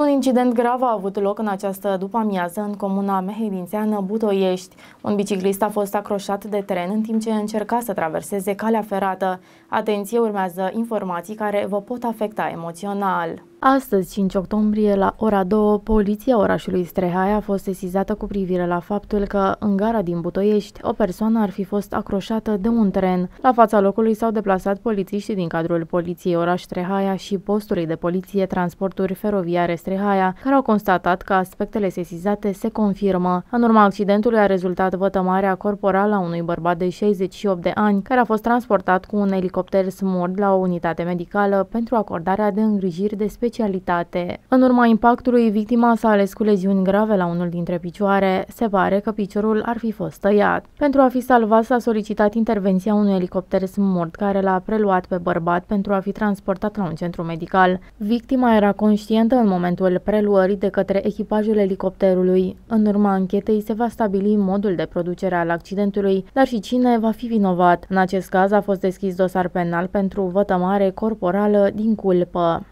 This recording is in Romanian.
Un incident grav a avut loc în această după-amiază în comuna Mehedințeană, Butoiești. Un biciclist a fost acroșat de tren în timp ce încerca să traverseze calea ferată. Atenție, urmează informații care vă pot afecta emoțional. Astăzi, 5 octombrie, la ora 2, poliția orașului Strehaia a fost sesizată cu privire la faptul că, în gara din Butoiești, o persoană ar fi fost acroșată de un tren. La fața locului s-au deplasat polițiști din cadrul poliției oraș Strehaia și postului de poliție transporturi feroviare Strehaia, care au constatat că aspectele sesizate se confirmă. În urma accidentului a rezultat vătămarea corporală a unui bărbat de 68 de ani, care a fost transportat cu un elicopter smurd la o unitate medicală pentru acordarea de îngrijiri de specialitate specialitate. În urma impactului, victima s-a ales cu leziuni grave la unul dintre picioare. Se pare că piciorul ar fi fost tăiat. Pentru a fi salvat, s-a solicitat intervenția unui elicopter smurt care l-a preluat pe bărbat pentru a fi transportat la un centru medical. Victima era conștientă în momentul preluării de către echipajul elicopterului. În urma anchetei se va stabili modul de producere al accidentului, dar și cine va fi vinovat. În acest caz a fost deschis dosar penal pentru vătămare corporală din culpă.